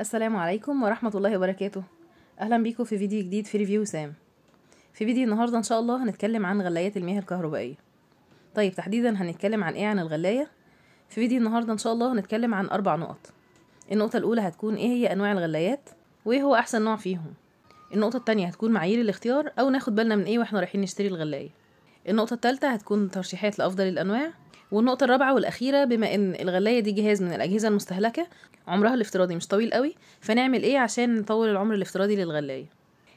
السلام عليكم ورحمة الله وبركاته أهلا بيكم في فيديو جديد في ريفيو سام في فيديو النهاردة إن شاء الله هنتكلم عن غلايات المياه الكهربائية طيب تحديدا هنتكلم عن إيه عن الغلاية في فيديو النهاردة إن شاء الله هنتكلم عن أربع نقط النقطة الأولى هتكون إيه هي أنواع الغلايات وإيه هو أحسن نوع فيهم النقطة التانية هتكون معايير الاختيار أو ناخد بالنا من إيه وإحنا رايحين نشتري الغلاية النقطة التالتة هتكون ترشيحات لأفضل الأنواع والنقطه الرابعه والاخيره بما ان الغلايه دي جهاز من الاجهزه المستهلكه عمرها الافتراضي مش طويل قوي فنعمل ايه عشان نطول العمر الافتراضي للغلايه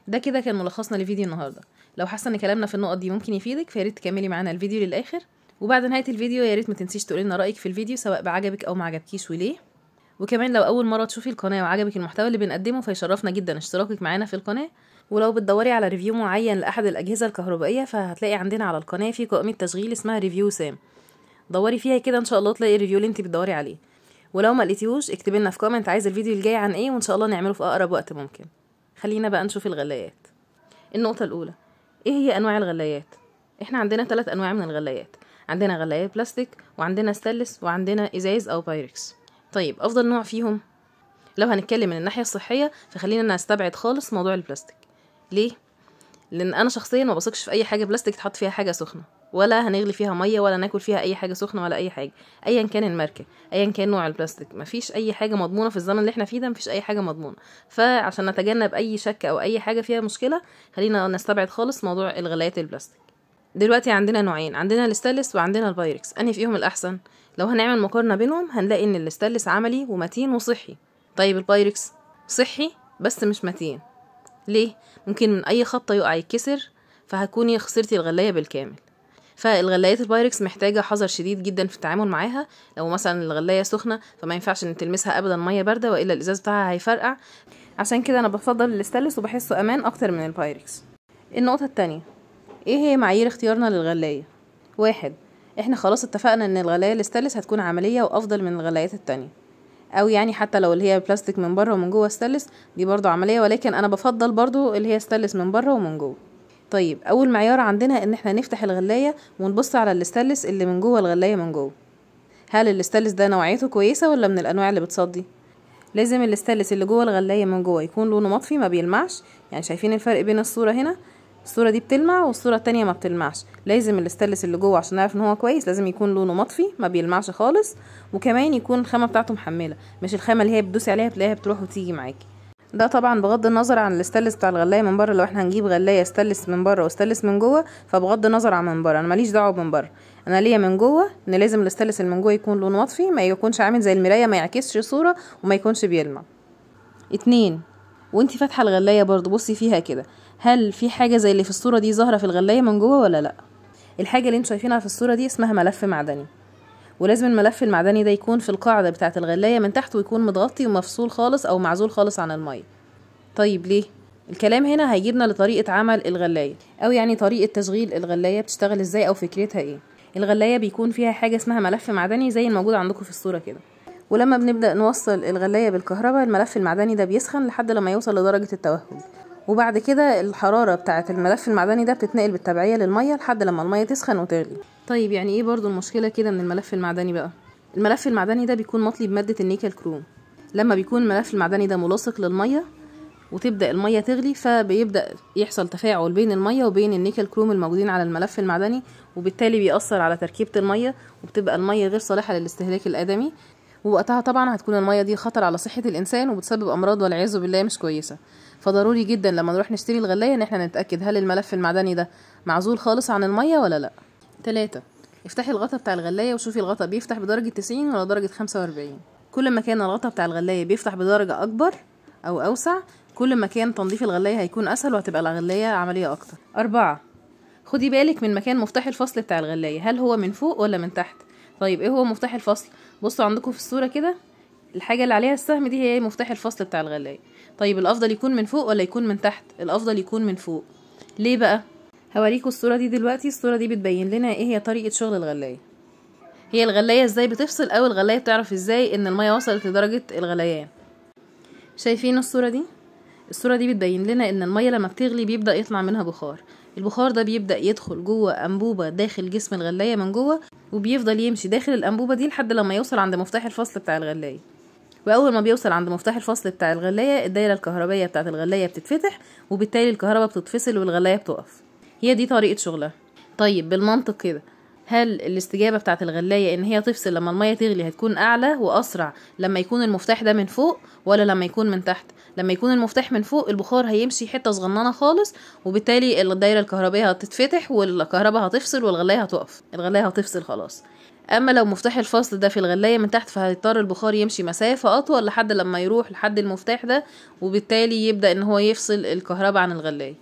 ده كده كان ملخصنا لفيديو النهارده لو حاسه ان كلامنا في النقط دي ممكن يفيدك فياريت تكملي معانا الفيديو للاخر وبعد نهايه الفيديو يا ريت ما تنسيش تقولي لنا رايك في الفيديو سواء بعجبك او ما عجبكيش وليه وكمان لو اول مره تشوفي القناه وعجبك المحتوى اللي بنقدمه فيشرفنا جدا اشتراكك معانا في القناه ولو بتدوري على ريفيو معين لاحد الاجهزه الكهربائيه فهتلاقي عندنا على القناه في قائمه تشغيل اسمها ريفيو سام دوري فيها كده ان شاء الله تلاقي الريفيو اللي انت بتدوري عليه ولو ما لقيتيهوش اكتبي لنا في كومنت عايزه الفيديو الجاي عن ايه وان شاء الله نعمله في اقرب وقت ممكن خلينا بقى نشوف الغلايات النقطه الاولى ايه هي انواع الغلايات احنا عندنا ثلاث انواع من الغلايات عندنا غلايات بلاستيك وعندنا ستانلس وعندنا ازاز او بايركس طيب افضل نوع فيهم لو هنتكلم من الناحيه الصحيه فخلينا نستبعد خالص موضوع البلاستيك ليه لان انا شخصيا ما بثقش في اي حاجه بلاستيك تحط فيها حاجه سخنه ولا هنغلي فيها ميه ولا ناكل فيها اي حاجه سخنه ولا اي حاجه ايا كان الماركه ايا كان نوع البلاستيك مفيش اي حاجه مضمونه في الزمن اللي احنا فيه ده مفيش اي حاجه مضمونه فعشان نتجنب اي شك او اي حاجه فيها مشكله خلينا نستبعد خالص موضوع الغلايات البلاستيك دلوقتي عندنا نوعين عندنا الستالس وعندنا البايركس انهي فيهم الاحسن لو هنعمل مقارنه بينهم هنلاقي ان الستالس عملي ومتين وصحي طيب البايركس صحي بس مش متين ليه ممكن من اي خبطه يقع يتكسر فهتكوني خسرتي الغلايه بالكامل فالغلايات البايركس محتاجه حذر شديد جدا في التعامل معاها لو مثلا الغلايه سخنه فما ينفعش ان تلمسها ابدا ميه بارده والا الازاز بتاعها هيفرقع عشان كده انا بفضل الاستلس وبحسه امان اكتر من البايركس النقطه التانية ايه هي معايير اختيارنا للغلايه واحد احنا خلاص اتفقنا ان الغلايه الاستلس هتكون عمليه وافضل من الغلايات التانية او يعني حتى لو اللي هي بلاستيك من بره ومن جوه ستانلس دي برضو عمليه ولكن انا بفضل برضو اللي هي ستانلس من بره ومن جوه طيب اول معيار عندنا ان احنا نفتح الغلايه ونبص على الستلس اللي من جوه الغلايه من جوه هل الستلس ده نوعيته كويسه ولا من الانواع اللي بتصدي لازم الستلس اللي جوه الغلايه من جوه يكون لونه مطفي ما بيلمعش يعني شايفين الفرق بين الصوره هنا الصوره دي بتلمع والصوره التانية ما بتلمعش لازم الاستلس اللي جوه عشان نعرف ان هو كويس لازم يكون لونه مطفي ما بيلمعش خالص وكمان يكون الخامه بتاعته محمله مش الخامه اللي هي بتدوسي عليها بتلاقيها بتروح وتيجي معاكي ده طبعا بغض النظر عن الاستلس بتاع الغلايه من بره لو احنا هنجيب غلايه استلس من بره واستلس من جوه فبغض النظر عن من بره انا ماليش دعوه من بره انا ليا من جوه ان لازم الاستلس اللي من جوه يكون لونه مطفي ما يكونش عامل زي المرايه ما يعكسش صوره وما يكونش بيلمع اتنين وانت فاتحه الغلايه برضو بصي فيها كده هل في حاجه زي اللي في الصوره دي ظاهره في الغلايه من جوه ولا لا الحاجه اللي انتوا شايفينها في الصوره دي اسمها ملف معدني ولازم الملف المعدني ده يكون في القاعده بتاعه الغلايه من تحت ويكون متغطي ومفصول خالص او معزول خالص عن الميه طيب ليه الكلام هنا هيجيبنا لطريقه عمل الغلايه او يعني طريقه تشغيل الغلايه بتشتغل ازاي او فكرتها ايه الغلايه بيكون فيها حاجه اسمها ملف معدني زي الموجود عندكم في الصوره كده ولما بنبدأ نوصل الغلاية بالكهرباء الملف المعدني ده بيسخن لحد لما يوصل لدرجة التوهج وبعد كده الحرارة بتاعة الملف المعدني ده بتتنقل بالتبعية للمية لحد لما المية تسخن وتغلي طيب يعني ايه برضو المشكلة كده من الملف المعدني بقى الملف المعدني ده بيكون مطلي بمادة النيكل كروم لما بيكون الملف المعدني ده ملاصق للمية وتبدأ المية تغلي فبيبدأ يحصل تفاعل بين المية وبين النيكل كروم الموجودين على الملف المعدني وبالتالي بيأثر على تركيبة المية وبتبقى المية غير صالحة للاستهلاك الآدمي ووقتها طبعا هتكون المية دي خطر على صحة الإنسان وبتسبب أمراض والعياذ بالله مش كويسة فضروري جدا لما نروح نشتري الغلاية إن احنا نتأكد هل الملف المعدني ده معزول خالص عن المية ولا لأ تلاتة افتحي الغطا بتاع الغلاية وشوفي الغطا بيفتح بدرجة تسعين ولا درجة خمسة وأربعين كل ما كان الغطا بتاع الغلاية بيفتح بدرجة أكبر أو أوسع كل ما كان تنظيف الغلاية هيكون أسهل وهتبقى الغلاية عملية أكتر أربعة خدي بالك من مكان مفتاح الفصل بتاع الغلاية هل هو من فوق ولا من تحت طيب ايه هو مفتاح الفصل بصوا عندكم في الصوره كده الحاجه اللي عليها السهم دي هي إيه؟ مفتاح الفصل بتاع الغلايه طيب الافضل يكون من فوق ولا يكون من تحت الافضل يكون من فوق ليه بقى هوريكم الصوره دي دلوقتي الصوره دي بتبين لنا ايه هي طريقه شغل الغلايه هي الغلايه ازاي بتفصل او الغلايه بتعرف ازاي ان الميه وصلت لدرجه الغليان شايفين الصوره دي الصوره دي بتبين لنا ان الميه لما بتغلي بيبدا يطلع منها بخار البخار ده بيبدا يدخل جوه انبوبه داخل جسم الغلايه من جوه وبيفضل يمشي داخل الانبوبه دي لحد لما يوصل عند مفتاح الفصل بتاع الغلايه واول ما بيوصل عند مفتاح الفصل بتاع الغلايه الدايره الكهربائيه بتاعه الغلايه بتتفتح وبالتالي الكهرباء بتتفصل والغلايه بتقف هي دي طريقه شغلها طيب بالمنطق كده هل الاستجابه بتاعت الغلايه ان هي تفصل لما الميه تغلي هتكون اعلى واسرع لما يكون المفتاح ده من فوق ولا لما يكون من تحت لما يكون المفتاح من فوق البخار هيمشي حته صغننه خالص وبالتالي الدايره الكهربائيه هتتفتح والكهرباء هتفصل والغلايه هتقف الغلايه هتفصل خلاص اما لو مفتاح الفصل ده في الغلايه من تحت فهيضطر البخار يمشي مسافه اطول لحد لما يروح لحد المفتاح ده وبالتالي يبدا ان هو يفصل الكهرباء عن الغلايه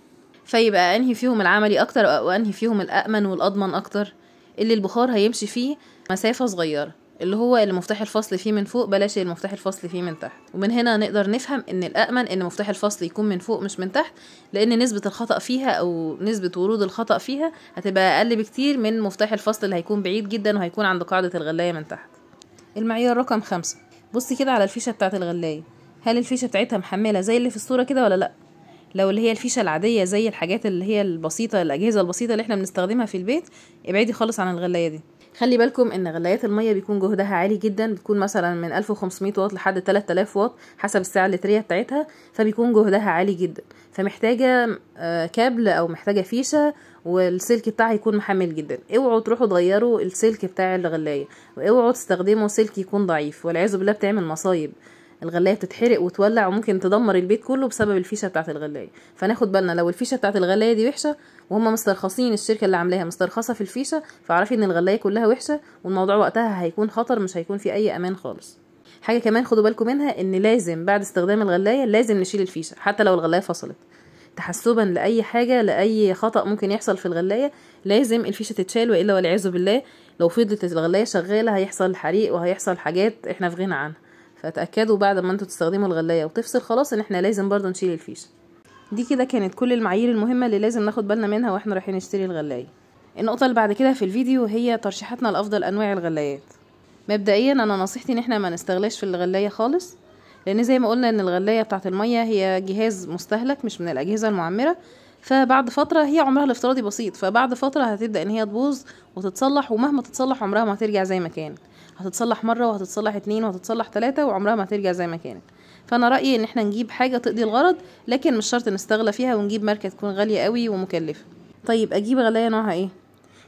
فيبقى انهي فيهم العملي اكتر وانهي فيهم الامن والاضمن اكتر اللي البخار هيمشي فيه مسافة صغيرة اللي هو اللي مفتاح الفصل فيه من فوق بلاش اللي مفتاح الفصل فيه من تحت ومن هنا نقدر نفهم ان الأأمن ان مفتاح الفصل يكون من فوق مش من تحت لان نسبه الخطا فيها او نسبه ورود الخطا فيها هتبقى اقل بكتير من مفتاح الفصل اللي هيكون بعيد جدا وهيكون عند قاعده الغلايه من تحت المعيار رقم خمسة بصي كده على الفيشه بتاعه الغلايه هل الفيشه بتاعتها محمله زي اللي في الصوره كده ولا لا لو اللي هي الفيشه العاديه زي الحاجات اللي هي البسيطه الاجهزه البسيطه اللي احنا بنستخدمها في البيت ابعدي خالص عن الغلايه دي خلي بالكم ان غلايات الميه بيكون جهدها عالي جدا بتكون مثلا من 1500 واط لحد 3000 واط حسب الساعه اللتريه بتاعتها فبيكون جهدها عالي جدا فمحتاجه آه، كابل او محتاجه فيشه والسلك بتاعها يكون محمل جدا اوعوا تروحوا تغيروا السلك بتاع الغلايه واوعوا تستخدموا سلك يكون ضعيف والعياذ بالله بتعمل مصايب الغلايه بتتحرق وتولع وممكن تدمر البيت كله بسبب الفيشه بتاعه الغلايه فناخد بالنا لو الفيشه بتاعه الغلايه دي وحشه وهم مسترخصين الشركه اللي عاملاها مسترخصه في الفيشه فاعرفي ان الغلايه كلها وحشه والموضوع وقتها هيكون خطر مش هيكون في اي امان خالص حاجه كمان خدوا بالكم منها ان لازم بعد استخدام الغلايه لازم نشيل الفيشه حتى لو الغلايه فصلت تحسبا لاي حاجه لاي خطا ممكن يحصل في الغلايه لازم الفيشه تتشال والا والعياذ بالله لو فضلت الغلايه شغاله هيحصل حريق وهيحصل حاجات احنا في غنى عنها فتاكدوا بعد ما انتوا تستخدموا الغلايه وتفصل خلاص ان احنا لازم برضو نشيل الفيشه دي كده كانت كل المعايير المهمه اللي لازم ناخد بالنا منها واحنا رايحين نشتري الغلايه النقطه اللي بعد كده في الفيديو هي ترشيحاتنا لافضل انواع الغلايات مبدئيا انا نصيحتي ان احنا ما نستغلاش في الغلايه خالص لان زي ما قلنا ان الغلايه بتاعه الميه هي جهاز مستهلك مش من الاجهزه المعمره فبعد فتره هي عمرها الافتراضي بسيط فبعد فتره هتبدا ان هي تبوظ وتتصلح ومهما تتصلح عمرها ما هترجع زي ما كان هتتصلح مره وهتتصلح اتنين وهتتصلح تلاته وعمرها ما هترجع زي ما كانت فانا رايي ان احنا نجيب حاجه تقضي الغرض لكن مش شرط نستغلى فيها ونجيب ماركه تكون غاليه قوي ومكلفه طيب اجيب غلايه نوعها ايه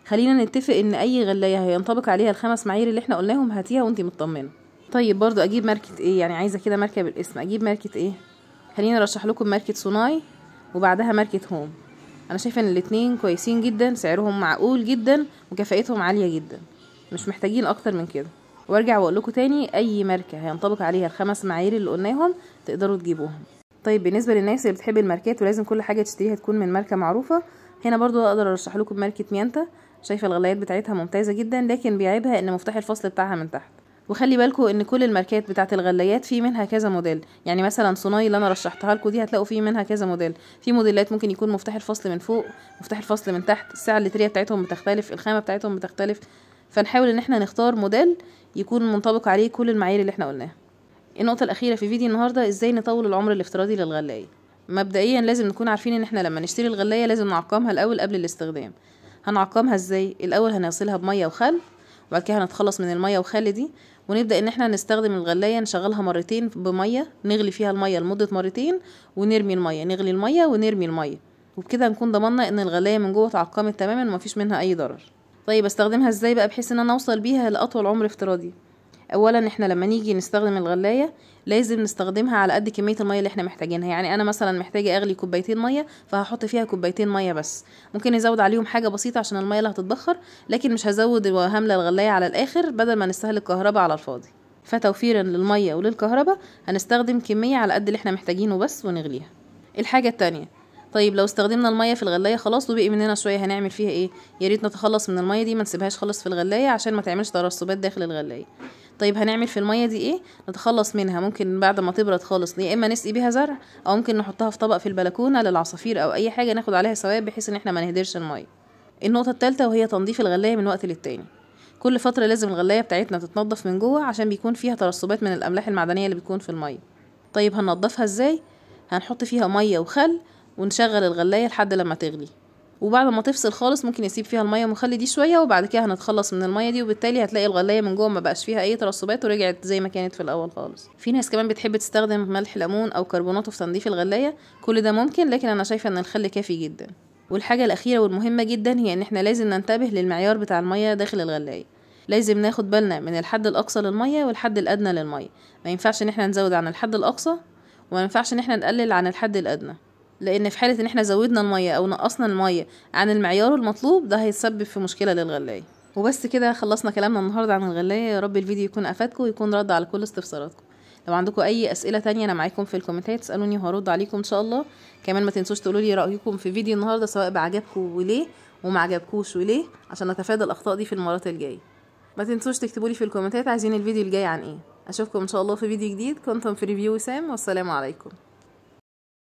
خلينا نتفق ان اي غلايه هينطبق عليها الخمس معايير اللي احنا قلناهم هاتيها وانتي مطمنه طيب برضو اجيب ماركه ايه يعني عايزه كده ماركه بالاسم اجيب ماركه ايه خليني ارشح لكم ماركه سوناي وبعدها ماركه هوم انا شايفه ان الاتنين كويسين جدا سعرهم معقول جدا وكفايتهم عاليه جدا مش محتاجين اكتر من كده وارجع واقول لكم تاني اي ماركه هينطبق عليها الخمس معايير اللي قلناهم تقدروا تجيبوهم طيب بالنسبه للناس اللي بتحب الماركات ولازم كل حاجه تشتريها تكون من ماركه معروفه هنا برضو اقدر ارشح لكم ماركه ميانتا شايفه الغلايات بتاعتها ممتازه جدا لكن بيعيبها ان مفتاح الفصل بتاعها من تحت وخلي بالكم ان كل الماركات بتاعت الغلايات في منها كذا موديل يعني مثلا صناي اللي انا رشحتها لكم دي هتلاقوا في منها كذا موديل في موديلات ممكن يكون مفتاح الفصل من فوق مفتاح الفصل من تحت السعر اللتريه بتاعتهم بتختلف الخامه بتاعتهم بتختلف فنحاول ان احنا نختار موديل يكون منطبق عليه كل المعايير اللي احنا قلناها النقطة الأخيرة في فيديو النهاردة ازاي نطول العمر الافتراضي للغلاية مبدئيا لازم نكون عارفين ان احنا لما نشتري الغلاية لازم نعقمها الأول قبل الاستخدام هنعقمها ازاي الأول هنغسلها بمية وخل وبعد كده هنتخلص من المية وخل دي ونبدأ ان احنا نستخدم الغلاية نشغلها مرتين بمية نغلي فيها المية لمدة مرتين ونرمي المية نغلي المية ونرمي المية وبكده نكون ضمنا ان الغلاية من جوه اتعقمت تماما ومفيش منها اي ضرر طيب استخدمها ازاي بقى بحيث ان انا اوصل بيها لاطول عمر افتراضي اولا احنا لما نيجي نستخدم الغلايه لازم نستخدمها على قد كميه الميه اللي احنا محتاجينها يعني انا مثلا محتاجه اغلي كوبايتين ميه فهحط فيها كوبايتين ميه بس ممكن ازود عليهم حاجه بسيطه عشان الميه اللي هتتبخر لكن مش هزود وهملى الغلايه على الاخر بدل ما نستهلك الكهرباء على الفاضي فتوفيرا للميه وللكهرباء هنستخدم كميه على قد اللي احنا محتاجينه بس ونغليها الحاجه التانية طيب لو استخدمنا الميه في الغلايه خلاص وبقي مننا شويه هنعمل فيها ايه يا ريت نتخلص من الميه دي ما نسيبهاش خالص في الغلايه عشان ما تعملش ترسبات داخل الغلايه طيب هنعمل في الميه دي ايه نتخلص منها ممكن بعد ما تبرد خالص يا اما نسقي بيها زرع او ممكن نحطها في طبق في البلكونه للعصافير او اي حاجه ناخد عليها ثواب بحيث ان احنا ما نهدرش الميه النقطه الثالثه وهي تنظيف الغلايه من وقت للتاني كل فتره لازم الغلايه بتاعتنا تتنضف من جوه عشان بيكون فيها ترسبات من الاملاح المعدنيه اللي بتكون في الميه طيب هننضفها ازاي هنحط فيها ميه وخل ونشغل الغلايه لحد لما تغلي وبعد ما تفصل خالص ممكن نسيب فيها الميه ونخلي دي شويه وبعد كده هنتخلص من الميه دي وبالتالي هتلاقي الغلايه من جوه ما بقاش فيها اي ترسبات ورجعت زي ما كانت في الاول خالص في ناس كمان بتحب تستخدم ملح ليمون او كربوناته في تنظيف الغلايه كل ده ممكن لكن انا شايفه ان الخل كافي جدا والحاجه الاخيره والمهمه جدا هي ان احنا لازم ننتبه للمعيار بتاع الميه داخل الغلايه لازم ناخد بالنا من الحد الاقصى للميه والحد الادنى للميه ما ينفعش ان احنا نزود عن الحد الاقصى وما ينفعش ان احنا نقلل عن الحد الادنى لان في حاله ان احنا زودنا الميه او نقصنا الميه عن المعيار المطلوب ده هيتسبب في مشكله للغلايه وبس كده خلصنا كلامنا النهارده عن الغلايه يا رب الفيديو يكون افادكم ويكون رد على كل استفساراتكم لو عندكم اي اسئله تانية انا معاكم في الكومنتات اسالوني وهرد عليكم ان شاء الله كمان ما تنسوش تقولوا لي رايكم في فيديو النهارده سواء بعجبكم وليه وما عجبكوش وليه عشان نتفادى الاخطاء دي في المرات الجايه ما تنسوش تكتبوا لي في الكومنتات عايزين الفيديو الجاي عن ايه اشوفكم ان شاء الله في فيديو جديد كنتم في ريفيو وسام والسلام عليكم